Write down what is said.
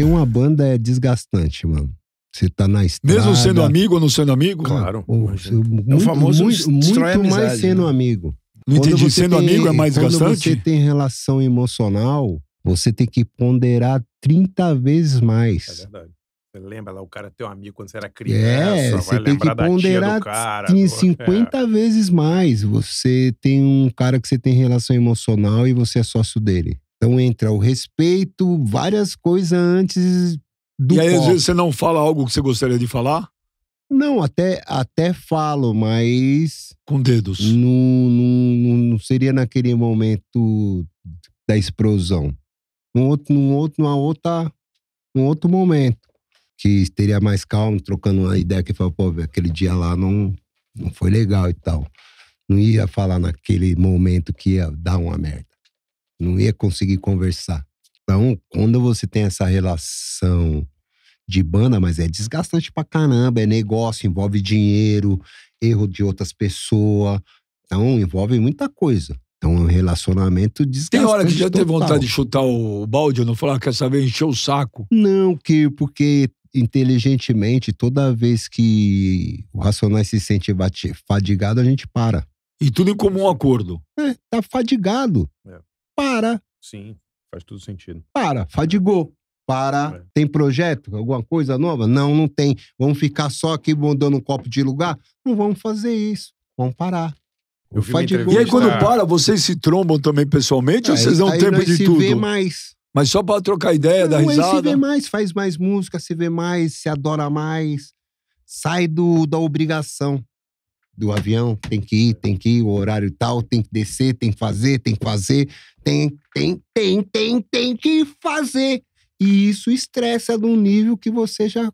ter uma banda é desgastante, mano. Você tá na estrada. Mesmo sendo amigo ou não sendo amigo? Claro. Ou, muito, é o famoso muito, muito amizade, mais sendo né? amigo. Não quando entendi. Sendo tem, amigo é mais desgastante? Quando você tem relação emocional, você tem que ponderar 30 vezes mais. É verdade. Você lembra lá, o cara ter é teu amigo quando você era é, criança. É, você tem que ponderar cara, 50 é. vezes mais. Você tem um cara que você tem relação emocional e você é sócio dele. Então entra o respeito, várias coisas antes do. E aí, às vezes, você não fala algo que você gostaria de falar? Não, até, até falo, mas. Com dedos. Não, não, não seria naquele momento da explosão. Num outro, num outro, numa outra, num outro momento. Que teria mais calmo, trocando uma ideia que falou, pô, aquele dia lá não, não foi legal e tal. Não ia falar naquele momento que ia dar uma merda não ia conseguir conversar. Então, quando você tem essa relação de banda, mas é desgastante pra caramba, é negócio, envolve dinheiro, erro de outras pessoas. Então, envolve muita coisa. Então, é um relacionamento desgastante. Tem hora que já teve vontade de chutar o balde não falar, ah, quer saber, encher o saco? Não, que porque inteligentemente, toda vez que o racional se sente fadigado, a gente para. E tudo em comum acordo. É, tá fadigado. É para. Sim, faz todo sentido. Para, fadigou. É. Para. É. Tem projeto? Alguma coisa nova? Não, não tem. Vamos ficar só aqui mandando um copo de lugar? Não vamos fazer isso. Vamos parar. Eu fadigou. E aí, quando para, vocês se trombam também pessoalmente é, ou vocês dão tempo de se tudo? Vê mais. Mas só para trocar ideia, não, dar risada. Se vê mais, faz mais música, se vê mais, se adora mais. Sai do, da obrigação do avião, tem que ir, tem que ir, o horário tal, tem que descer, tem que fazer, tem que fazer tem, tem, tem, tem, tem que fazer. E isso estressa num nível que você já